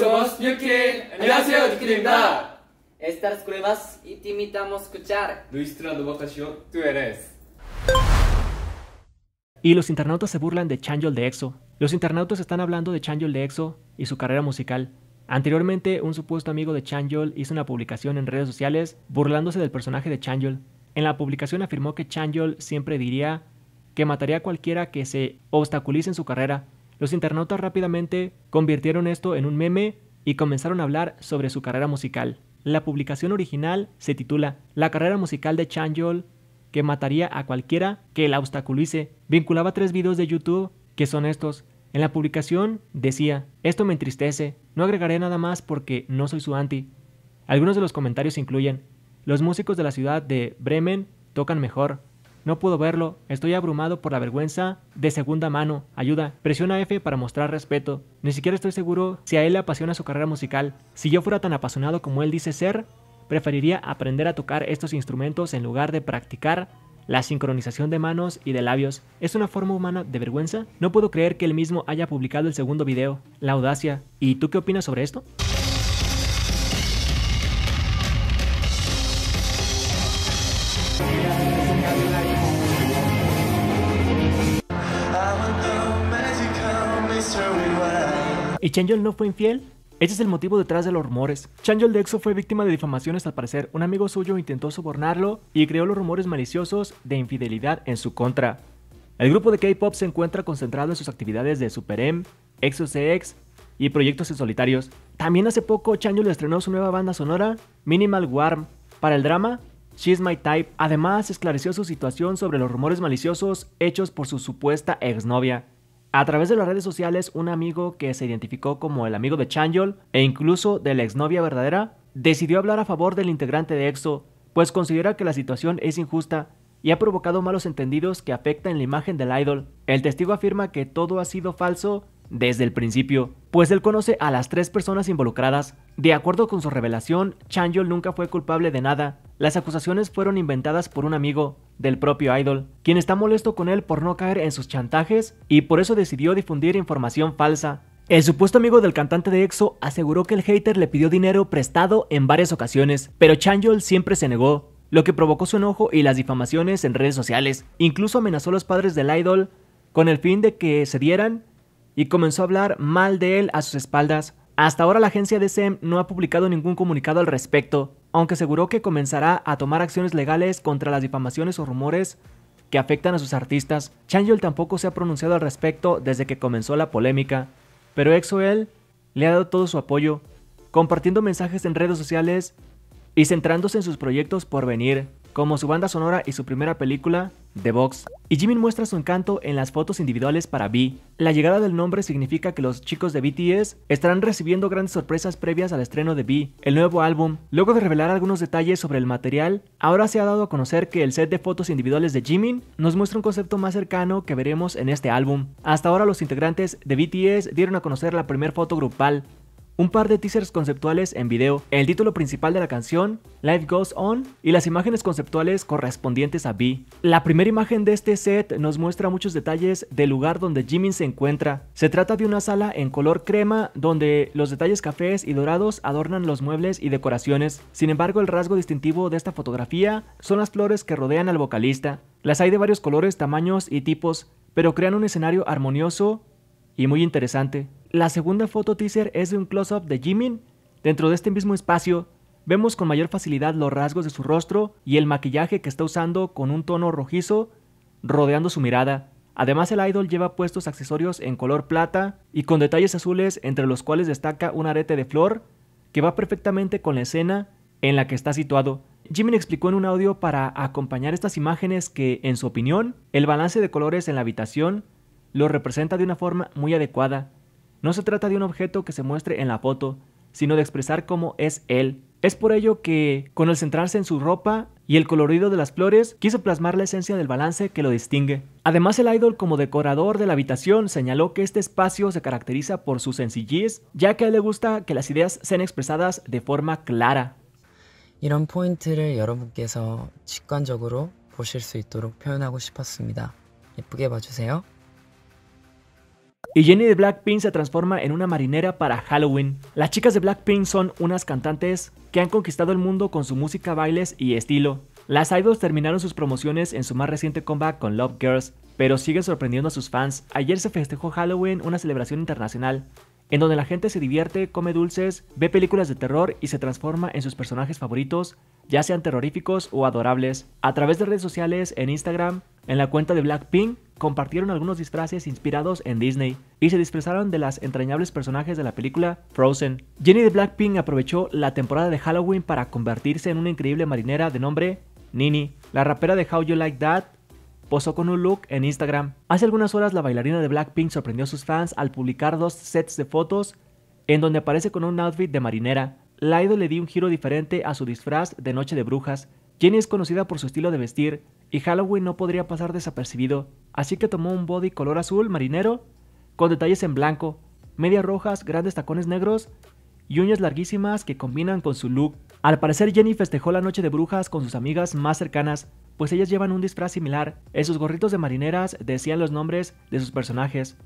y escuchar. Y los internautas se burlan de Changyol de EXO. Los internautas están hablando de Changyol de EXO y su carrera musical. Anteriormente, un supuesto amigo de Changyol hizo una publicación en redes sociales burlándose del personaje de Changyol. En la publicación afirmó que Changyol siempre diría que mataría a cualquiera que se obstaculice en su carrera, los internautas rápidamente convirtieron esto en un meme y comenzaron a hablar sobre su carrera musical. La publicación original se titula La carrera musical de Yol, que mataría a cualquiera que la obstaculice. Vinculaba tres videos de YouTube, que son estos. En la publicación decía, esto me entristece, no agregaré nada más porque no soy su anti. Algunos de los comentarios incluyen, los músicos de la ciudad de Bremen tocan mejor, no puedo verlo, estoy abrumado por la vergüenza de segunda mano. Ayuda, presiona F para mostrar respeto. Ni siquiera estoy seguro si a él le apasiona su carrera musical. Si yo fuera tan apasionado como él dice ser, preferiría aprender a tocar estos instrumentos en lugar de practicar la sincronización de manos y de labios. ¿Es una forma humana de vergüenza? No puedo creer que él mismo haya publicado el segundo video, La Audacia. ¿Y tú qué opinas sobre esto? ¿Y Changel no fue infiel? Ese es el motivo detrás de los rumores. de EXO fue víctima de difamaciones al parecer. Un amigo suyo intentó sobornarlo y creó los rumores maliciosos de infidelidad en su contra. El grupo de K-pop se encuentra concentrado en sus actividades de Super M, cx y proyectos en solitarios. También hace poco Changel estrenó su nueva banda sonora, Minimal Warm, para el drama She's My Type. Además, esclareció su situación sobre los rumores maliciosos hechos por su supuesta exnovia. A través de las redes sociales, un amigo que se identificó como el amigo de Changyol e incluso de la exnovia verdadera, decidió hablar a favor del integrante de EXO, pues considera que la situación es injusta y ha provocado malos entendidos que afectan la imagen del idol. El testigo afirma que todo ha sido falso desde el principio, pues él conoce a las tres personas involucradas. De acuerdo con su revelación, Changyol nunca fue culpable de nada. Las acusaciones fueron inventadas por un amigo del propio Idol, quien está molesto con él por no caer en sus chantajes y por eso decidió difundir información falsa. El supuesto amigo del cantante de EXO aseguró que el hater le pidió dinero prestado en varias ocasiones, pero Changyol siempre se negó, lo que provocó su enojo y las difamaciones en redes sociales. Incluso amenazó a los padres del Idol con el fin de que se dieran y comenzó a hablar mal de él a sus espaldas. Hasta ahora la agencia de SEM no ha publicado ningún comunicado al respecto, aunque aseguró que comenzará a tomar acciones legales contra las difamaciones o rumores que afectan a sus artistas. Changyol tampoco se ha pronunciado al respecto desde que comenzó la polémica, pero EXO-L le ha dado todo su apoyo, compartiendo mensajes en redes sociales y centrándose en sus proyectos por venir como su banda sonora y su primera película, The Box. Y Jimin muestra su encanto en las fotos individuales para V. La llegada del nombre significa que los chicos de BTS estarán recibiendo grandes sorpresas previas al estreno de V, el nuevo álbum. Luego de revelar algunos detalles sobre el material, ahora se ha dado a conocer que el set de fotos individuales de Jimin nos muestra un concepto más cercano que veremos en este álbum. Hasta ahora los integrantes de BTS dieron a conocer la primera foto grupal, un par de teasers conceptuales en video, el título principal de la canción, Life Goes On, y las imágenes conceptuales correspondientes a B. La primera imagen de este set nos muestra muchos detalles del lugar donde Jimin se encuentra. Se trata de una sala en color crema donde los detalles cafés y dorados adornan los muebles y decoraciones. Sin embargo, el rasgo distintivo de esta fotografía son las flores que rodean al vocalista. Las hay de varios colores, tamaños y tipos, pero crean un escenario armonioso y muy interesante. La segunda foto teaser es de un close-up de Jimin. Dentro de este mismo espacio, vemos con mayor facilidad los rasgos de su rostro y el maquillaje que está usando con un tono rojizo rodeando su mirada. Además, el idol lleva puestos accesorios en color plata y con detalles azules entre los cuales destaca un arete de flor que va perfectamente con la escena en la que está situado. Jimin explicó en un audio para acompañar estas imágenes que, en su opinión, el balance de colores en la habitación lo representa de una forma muy adecuada. No se trata de un objeto que se muestre en la foto, sino de expresar cómo es él. Es por ello que, con el centrarse en su ropa y el colorido de las flores, quiso plasmar la esencia del balance que lo distingue. Además, el idol como decorador de la habitación señaló que este espacio se caracteriza por su sencillez, ya que le gusta que las ideas sean expresadas de forma clara. Y Jenny de Blackpink se transforma en una marinera para Halloween. Las chicas de Blackpink son unas cantantes que han conquistado el mundo con su música, bailes y estilo. Las idols terminaron sus promociones en su más reciente comeback con Love Girls, pero siguen sorprendiendo a sus fans. Ayer se festejó Halloween, una celebración internacional, en donde la gente se divierte, come dulces, ve películas de terror y se transforma en sus personajes favoritos, ya sean terroríficos o adorables. A través de redes sociales, en Instagram, en la cuenta de Blackpink, compartieron algunos disfraces inspirados en Disney y se disfrazaron de las entrañables personajes de la película Frozen. Jenny de Blackpink aprovechó la temporada de Halloween para convertirse en una increíble marinera de nombre Nini. La rapera de How You Like That posó con un look en Instagram. Hace algunas horas la bailarina de Blackpink sorprendió a sus fans al publicar dos sets de fotos en donde aparece con un outfit de marinera. La idol le dio un giro diferente a su disfraz de Noche de Brujas, Jenny es conocida por su estilo de vestir y Halloween no podría pasar desapercibido, así que tomó un body color azul marinero con detalles en blanco, medias rojas, grandes tacones negros y uñas larguísimas que combinan con su look. Al parecer Jenny festejó la noche de brujas con sus amigas más cercanas, pues ellas llevan un disfraz similar. En sus gorritos de marineras decían los nombres de sus personajes.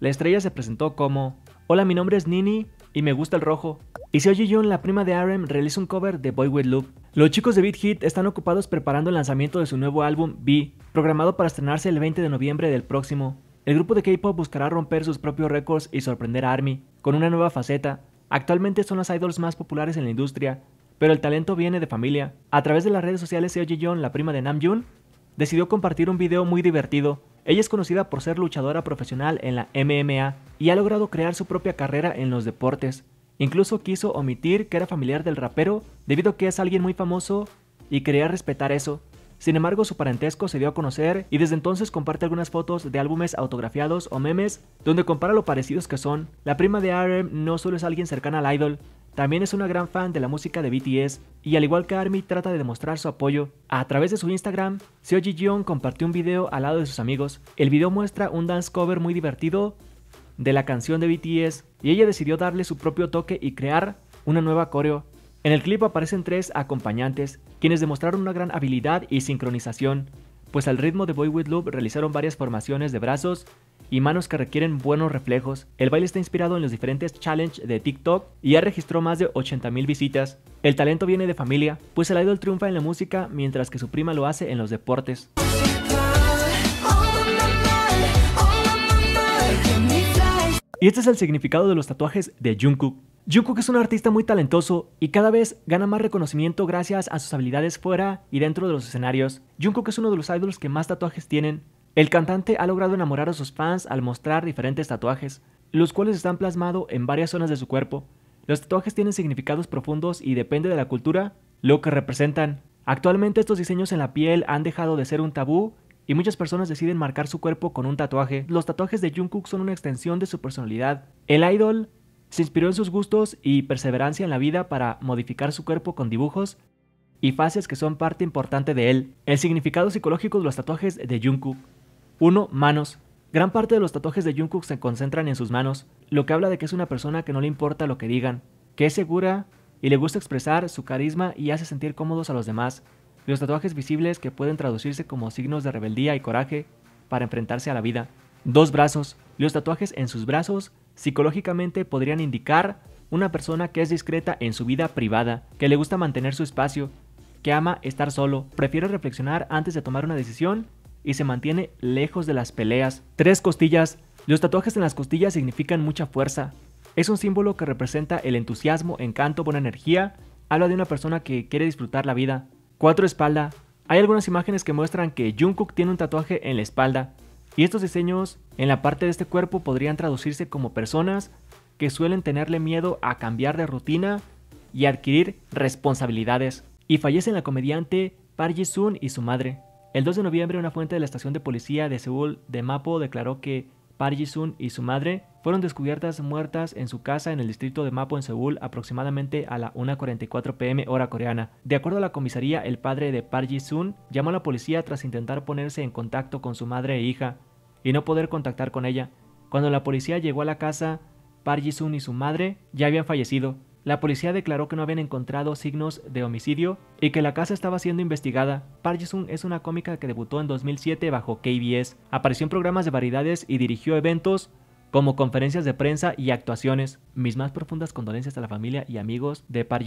La estrella se presentó como, hola mi nombre es Nini y me gusta el rojo. Y si oye June, la prima de Aaron, realiza un cover de Boy With Loop. Los chicos de Beat Hit están ocupados preparando el lanzamiento de su nuevo álbum B, programado para estrenarse el 20 de noviembre del próximo. El grupo de K-pop buscará romper sus propios récords y sorprender a ARMY con una nueva faceta. Actualmente son las idols más populares en la industria, pero el talento viene de familia. A través de las redes sociales, Seo ji la prima de Namjoon, decidió compartir un video muy divertido. Ella es conocida por ser luchadora profesional en la MMA y ha logrado crear su propia carrera en los deportes. Incluso quiso omitir que era familiar del rapero debido a que es alguien muy famoso y quería respetar eso. Sin embargo, su parentesco se dio a conocer y desde entonces comparte algunas fotos de álbumes autografiados o memes donde compara lo parecidos que son. La prima de RM no solo es alguien cercana al idol, también es una gran fan de la música de BTS y al igual que ARMY trata de demostrar su apoyo. A través de su Instagram, Seo compartió un video al lado de sus amigos. El video muestra un dance cover muy divertido de la canción de BTS y ella decidió darle su propio toque y crear una nueva coreo. En el clip aparecen tres acompañantes, quienes demostraron una gran habilidad y sincronización, pues al ritmo de Boy With Loop realizaron varias formaciones de brazos y manos que requieren buenos reflejos. El baile está inspirado en los diferentes challenges de TikTok y ya registró más de 80.000 visitas. El talento viene de familia, pues el idol triunfa en la música mientras que su prima lo hace en los deportes. Y este es el significado de los tatuajes de Jungkook. Jungkook es un artista muy talentoso y cada vez gana más reconocimiento gracias a sus habilidades fuera y dentro de los escenarios. Jungkook es uno de los idols que más tatuajes tienen. El cantante ha logrado enamorar a sus fans al mostrar diferentes tatuajes, los cuales están plasmados en varias zonas de su cuerpo. Los tatuajes tienen significados profundos y depende de la cultura lo que representan. Actualmente estos diseños en la piel han dejado de ser un tabú y muchas personas deciden marcar su cuerpo con un tatuaje. Los tatuajes de Jungkook son una extensión de su personalidad. El idol se inspiró en sus gustos y perseverancia en la vida para modificar su cuerpo con dibujos y fases que son parte importante de él. El significado psicológico de los tatuajes de Jungkook. 1. Manos. Gran parte de los tatuajes de Jungkook se concentran en sus manos, lo que habla de que es una persona que no le importa lo que digan, que es segura y le gusta expresar su carisma y hace sentir cómodos a los demás los tatuajes visibles que pueden traducirse como signos de rebeldía y coraje para enfrentarse a la vida. Dos brazos. Los tatuajes en sus brazos psicológicamente podrían indicar una persona que es discreta en su vida privada, que le gusta mantener su espacio, que ama estar solo, prefiere reflexionar antes de tomar una decisión y se mantiene lejos de las peleas. Tres costillas. Los tatuajes en las costillas significan mucha fuerza. Es un símbolo que representa el entusiasmo, encanto, buena energía. Habla de una persona que quiere disfrutar la vida, 4. Espalda. Hay algunas imágenes que muestran que Jungkook tiene un tatuaje en la espalda, y estos diseños en la parte de este cuerpo podrían traducirse como personas que suelen tenerle miedo a cambiar de rutina y adquirir responsabilidades. Y fallecen la comediante Park Ji-sun y su madre. El 2 de noviembre una fuente de la estación de policía de Seúl de Mapo declaró que Park Ji-sun y su madre fueron descubiertas muertas en su casa en el distrito de Mapo en Seúl aproximadamente a la 1.44 pm hora coreana. De acuerdo a la comisaría, el padre de Park Ji-sun llamó a la policía tras intentar ponerse en contacto con su madre e hija y no poder contactar con ella. Cuando la policía llegó a la casa, Park Ji-sun y su madre ya habían fallecido la policía declaró que no habían encontrado signos de homicidio y que la casa estaba siendo investigada. Park es una cómica que debutó en 2007 bajo KBS, apareció en programas de variedades y dirigió eventos como conferencias de prensa y actuaciones. Mis más profundas condolencias a la familia y amigos de Park